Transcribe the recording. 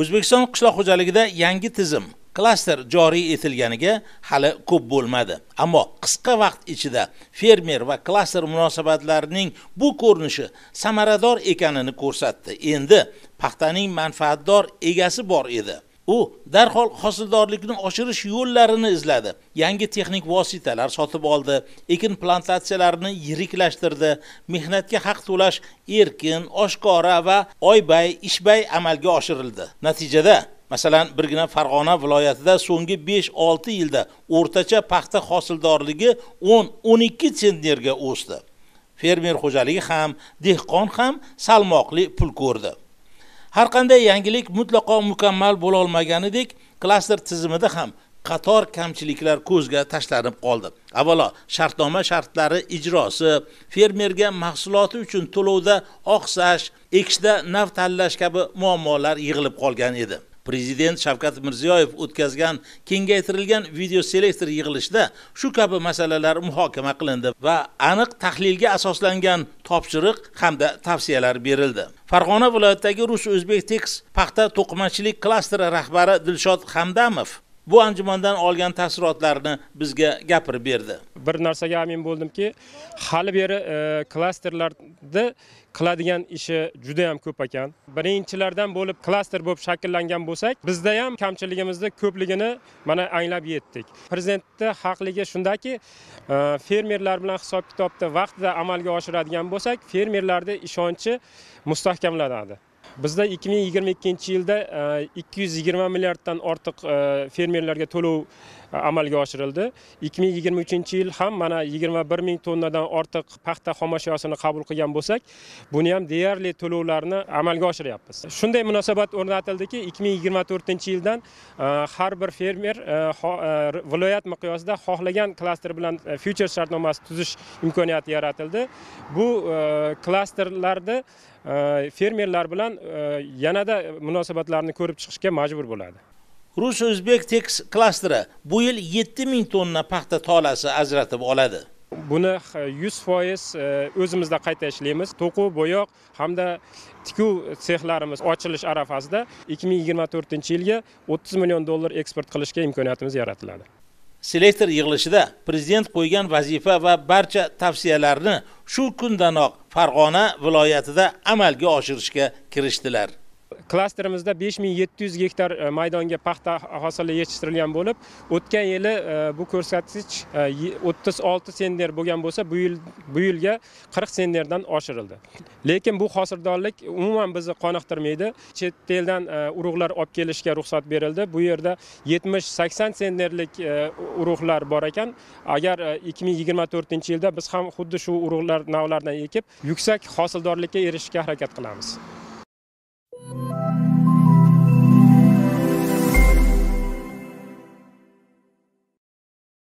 O'zbekiston qishloq xo'jaligida yangi tizim klaster joriy etilganiga hali ko'p bo'lmadi. Ammo qisqa vaqt ichida fermer va klaster munosabatlarining bu ko'rinishi samarador ekanini ko'rsatdi. Endi paxtaning manfaatdor egasi bor edi. u darhol hosildorlikni oshirish yo'llarini izladi yangi texnik vositalar sotib oldi ekin plantatsiyalarini yiriklashtirdi mehnatga haq to'lash erkin oshkora va oybay ishbay amalga oshirildi natijada masalan birgina farg'ona viloyatida so'nggi 5-6 yilda o'rtacha paxta hosildorligi 10-12 sentnerga o'sdi fermer xo'jaligi ham dehqon ham salmoqli pul ko'rdi har qanday yangilik mutlaqo mukammal bo'la olmaganidek klaster tizimida ham qator kamchiliklar ko'zga tashlanib qoldi avvalo shartnoma shartlari ijrosi fermerga mahsuloti uchun to'lovda oqsash ekishda nav tanlash kabi muammolar yig'ilib qolgan edi Prezident Shavkat Mirziyoyev o'tkazgan kengaytirilgan video selektor yig'ilishida shu kabi masalalar muhokama qilindi va aniq tahlilga asoslangan topshiriq hamda tavsiyalar berildi. Farg'ona viloyatidagi rus o'zbek tekis paxta to'qimachilik klasteri rahbari Dilshod Hamdamov bu anjumandan olgan taassurotlarini bizga gapirib berdi. bir narsaga amin bo'ldimki hali beri e, klasterlarda qiladigan ishi juda ham ko'p ekan birinchilardan bo'lib klaster bo'lib shakllangan bo'lsak bizda ham kamchiligimizni ko'pligini mana anglab yetdik prezidentni haqligi shundaki e, fermerlar bilan hisob kitobni vaqtida amalga oshiradigan bo'lsak fermerlarni ishonchi mustahkamlanadi bizda 2022 yilda 220 e, milliarddan ortiq fermerlarga to'lov amalga oshirildi 2023 yil ham mana 21 ming tonnadan ortiq paxta xomashyosini qabul qilgan bo'lsak buni ham deyarli to'lovlarni amalga oshiryapmiz shunday munosabat o'rnatildiki 2024 yildan e, har bir fermer e, e, viloyat miqyosida xohlagan klaster bilan futures shartnomasi tuzish imkoniyati yaratildi bu klasterlarda fermerlar bilan yanada munosabatlarni ko'rib chiqishga majbur bo'ladi rus o'zbek tekis klasteri bu yil 7000 tonna paxta tolasi ajratib oladi buni 100% e, o'zimizda qayta ishlaymiz to'quv bo'yoq hamda tikuv sexlarimiz ochilish arafasida 2024 yilga 30 million dollar eksport qilishga imkoniyatimiz yaratiladi selektor yig'ilishida prezident qo'ygan vazifa va barcha tavsiyalarni shu kundanoq farg'ona viloyatida amalga oshirishga kirishdilar klasterimizda 5700 gektar e, maydonga paxta hosili yetishtirilgan bo'lib o'tgan yili e, bu ko'rsatkich 36 e, sender bo'lgan bo'lsa bu yil bu yilga 40 senderdan oshirildi lekin bu hosildorlik umuman bizni qoniqtirmaydi chet eldan urug'lar olib kelishga ruxsat berildi bu yerda 70-80 senderlik urug'lar bor ekan agar 2024 yilda biz ham xuddi shu urug'lar navlardan ekib yuksak hosildorlikka erishishga harakat qilamiz